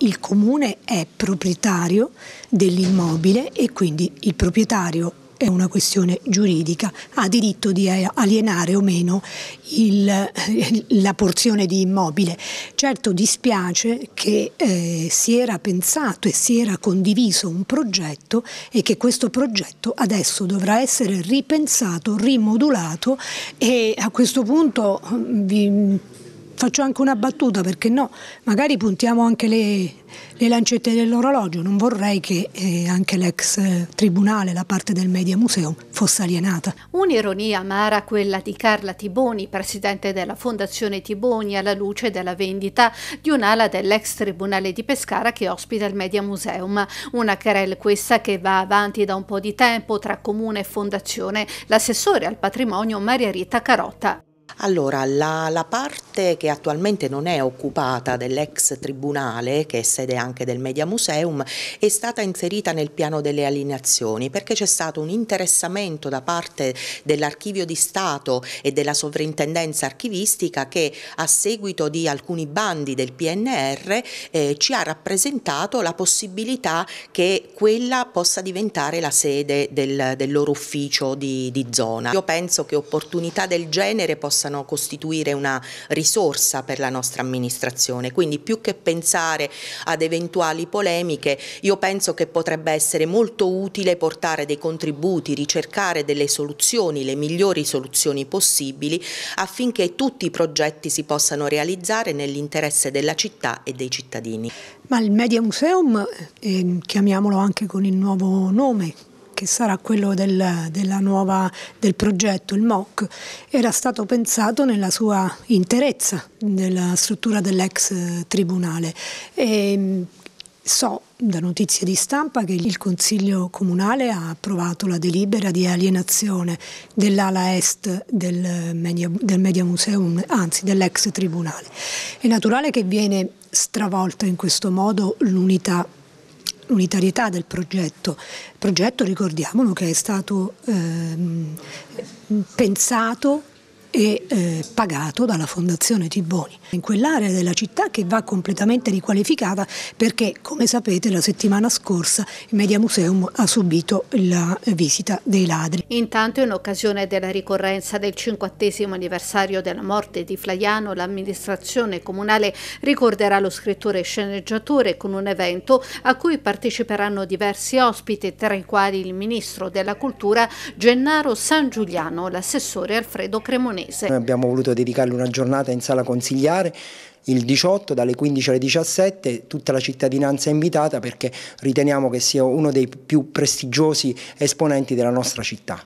il comune è proprietario dell'immobile e quindi il proprietario è una questione giuridica, ha diritto di eh, alienare o meno il, eh, la porzione di immobile. Certo dispiace che eh, si era pensato e si era condiviso un progetto e che questo progetto adesso dovrà essere ripensato, rimodulato e a questo punto mm, vi faccio anche una battuta perché no, magari puntiamo anche le, le lancette dell'orologio, non vorrei che eh, anche l'ex eh, tribunale, la parte del Media Museum, fosse alienata. Un'ironia amara quella di Carla Tiboni, presidente della Fondazione Tiboni, alla luce della vendita di un'ala dell'ex tribunale di Pescara che ospita il Media Museum, una querel questa che va avanti da un po' di tempo tra comune e fondazione, l'assessore al patrimonio Maria Rita Carotta. Allora, la, la, parte che attualmente non è occupata dell'ex tribunale, che è sede anche del Media Museum, è stata inserita nel piano delle alienazioni perché c'è stato un interessamento da parte dell'Archivio di Stato e della Sovrintendenza Archivistica che a seguito di alcuni bandi del PNR eh, ci ha rappresentato la possibilità che quella possa diventare la sede del, del loro ufficio di, di zona. Io penso che opportunità del genere possano possano costituire una risorsa per la nostra amministrazione. Quindi più che pensare ad eventuali polemiche, io penso che potrebbe essere molto utile portare dei contributi, ricercare delle soluzioni, le migliori soluzioni possibili affinché tutti i progetti si possano realizzare nell'interesse della città e dei cittadini. Ma il Media Museum, eh, chiamiamolo anche con il nuovo nome, che sarà quello del, nuova, del progetto, il MOC, era stato pensato nella sua interezza, nella struttura dell'ex tribunale. E, mm, so da notizie di stampa che il Consiglio Comunale ha approvato la delibera di alienazione dell'ala est del Media, del media Museum, anzi dell'ex tribunale. È naturale che viene stravolta in questo modo l'unità l'unitarietà del progetto. Il progetto, ricordiamolo, che è stato ehm, pensato e eh, pagato dalla Fondazione Tiboni. In quell'area della città che va completamente riqualificata perché, come sapete, la settimana scorsa il Media Museum ha subito la visita dei ladri. Intanto, in occasione della ricorrenza del 50 anniversario della morte di Flaiano, l'amministrazione comunale ricorderà lo scrittore e sceneggiatore con un evento a cui parteciperanno diversi ospiti, tra i quali il ministro della cultura Gennaro San Giuliano, l'assessore Alfredo Cremonese. Cremonese. Noi abbiamo voluto dedicargli una giornata in sala consigliare il 18 dalle 15 alle 17, tutta la cittadinanza è invitata perché riteniamo che sia uno dei più prestigiosi esponenti della nostra città.